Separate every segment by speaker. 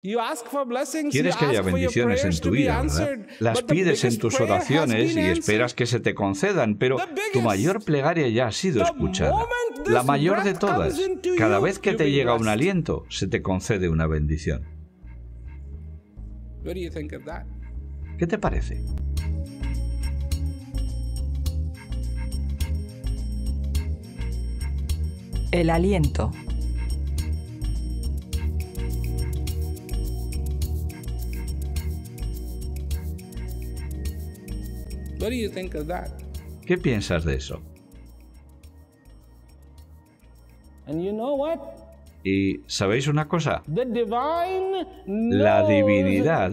Speaker 1: Quieres que haya bendiciones en tu vida, ¿verdad?
Speaker 2: Las pides en tus oraciones y esperas que se te concedan, pero tu mayor plegaria ya ha sido escuchada. La mayor de todas. Cada vez que te llega un aliento, se te concede una bendición.
Speaker 1: ¿Qué
Speaker 2: te parece? El aliento. ¿Qué piensas de eso? Y sabéis una cosa,
Speaker 1: la divinidad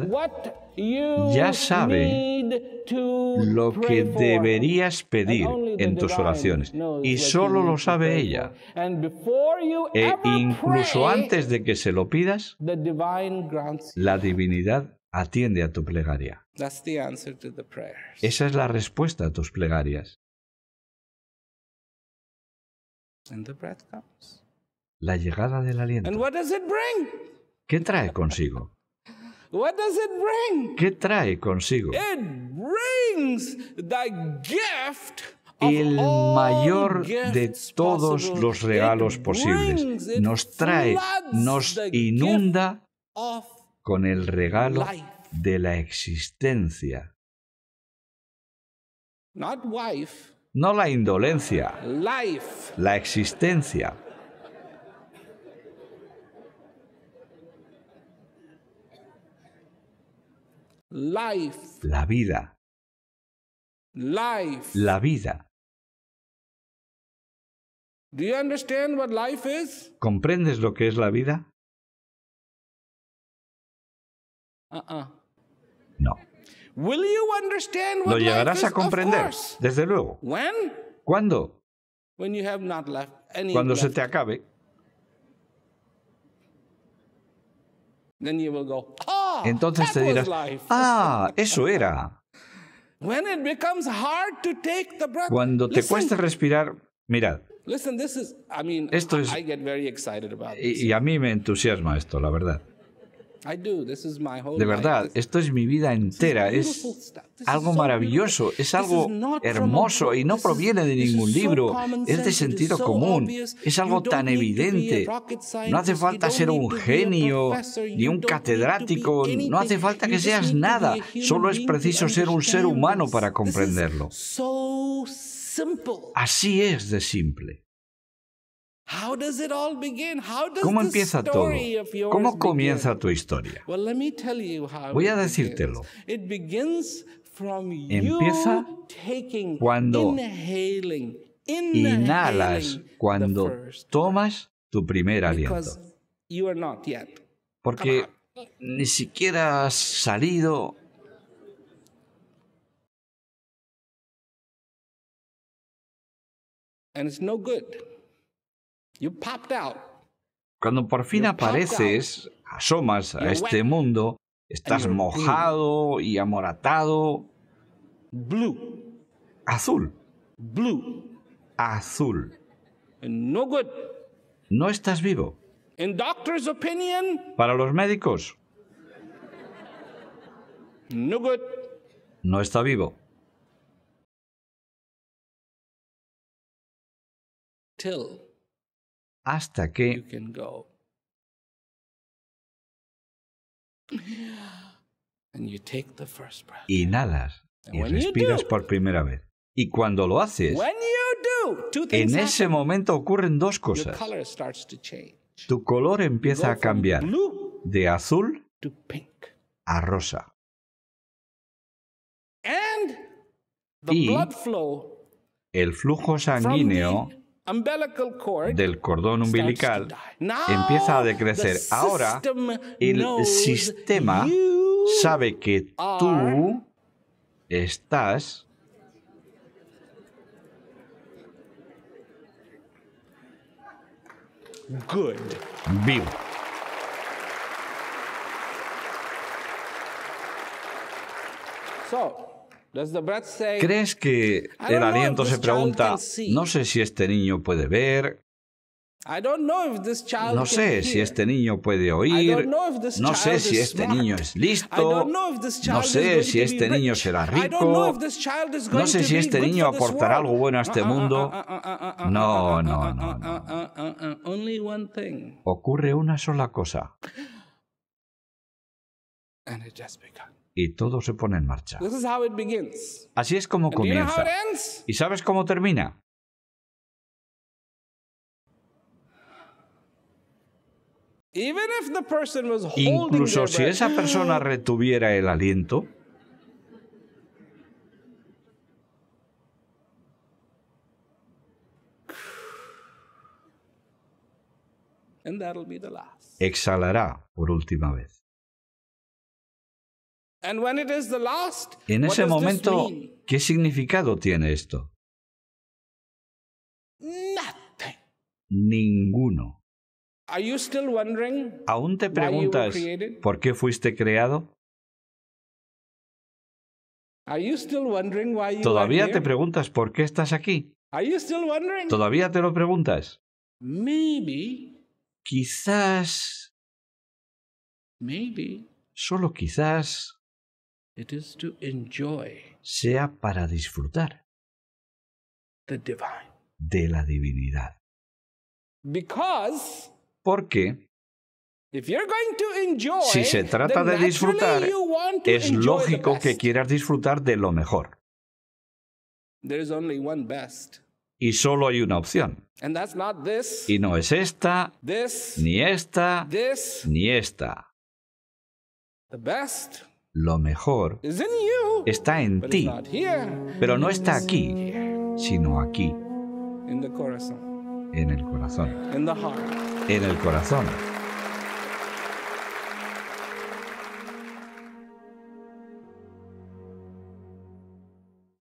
Speaker 1: ya sabe lo
Speaker 2: que deberías pedir en tus oraciones y solo lo sabe ella. E incluso antes de que se lo pidas, la divinidad atiende a tu plegaria. Esa es la respuesta a tus plegarias. La llegada del aliento. ¿Qué trae consigo? ¿Qué trae consigo? el mayor de todos los regalos posibles. Nos trae, nos inunda con el regalo de la existencia.
Speaker 1: No
Speaker 2: la indolencia,
Speaker 1: la
Speaker 2: existencia.
Speaker 1: La vida. La
Speaker 2: vida. ¿Comprendes lo que es la vida?
Speaker 1: Uh -uh. No. Will you understand what Lo llegarás a comprender,
Speaker 2: desde luego. When? ¿Cuándo?
Speaker 1: When you have not left any Cuando left. se te acabe. Then you will go, ah, Entonces te dirás,
Speaker 2: ah, eso era.
Speaker 1: When it becomes hard to take the breath. Cuando te cuesta
Speaker 2: respirar, mirad.
Speaker 1: Listen, this is, I mean, esto es, I get very excited about this. Y, y
Speaker 2: a mí me entusiasma esto, la verdad. De verdad, esto es mi vida entera, es algo maravilloso, es algo hermoso y no proviene de ningún libro, es de sentido común, es algo tan evidente.
Speaker 1: No hace falta ser un genio
Speaker 2: ni un catedrático, no hace falta que seas nada, solo es preciso ser un ser humano para comprenderlo. Así es de simple.
Speaker 1: ¿Cómo empieza todo? ¿Cómo comienza
Speaker 2: tu historia?
Speaker 1: Voy a decírtelo. Empieza cuando inhalas, cuando
Speaker 2: tomas tu primer aliento. Porque ni siquiera has salido cuando por fin apareces, asomas a este mundo, estás mojado y amoratado. Blue. Azul. Blue. Azul.
Speaker 1: No
Speaker 2: estás vivo.
Speaker 1: In doctor's opinion,
Speaker 2: Para los médicos. No good. No está vivo. Till hasta que inhalas y respiras por primera vez. Y cuando lo haces, en ese momento ocurren dos cosas. Tu color empieza a cambiar de azul a rosa. Y el flujo sanguíneo del cordón umbilical empieza a decrecer. Ahora
Speaker 1: el sistema
Speaker 2: sabe que tú estás vivo. ¿Crees que el aliento se pregunta, no sé si este niño puede ver,
Speaker 1: no sé si
Speaker 2: este niño puede oír,
Speaker 1: no sé si este niño es listo, no sé si este niño
Speaker 2: será rico,
Speaker 1: no sé si este niño aportará algo bueno a este mundo.
Speaker 2: No, no,
Speaker 1: no. no.
Speaker 2: Ocurre una sola cosa y todo se pone en marcha. Así es como comienza. ¿Y sabes cómo termina?
Speaker 1: Incluso si esa persona
Speaker 2: retuviera el aliento, exhalará por última vez.
Speaker 1: En ese momento,
Speaker 2: ¿qué significado tiene esto? Ninguno. ¿Aún te preguntas por qué fuiste creado? ¿Todavía te preguntas por qué estás aquí? ¿Todavía te lo preguntas? Quizás... Solo quizás sea para disfrutar de la divinidad. Porque
Speaker 1: si se trata de disfrutar, es lógico que
Speaker 2: quieras disfrutar de lo mejor. Y solo hay una opción. y no es esta, ni esta, ni esta.
Speaker 1: The best
Speaker 2: lo mejor está en ti, pero no está aquí, sino aquí,
Speaker 1: en el corazón, en
Speaker 2: el corazón.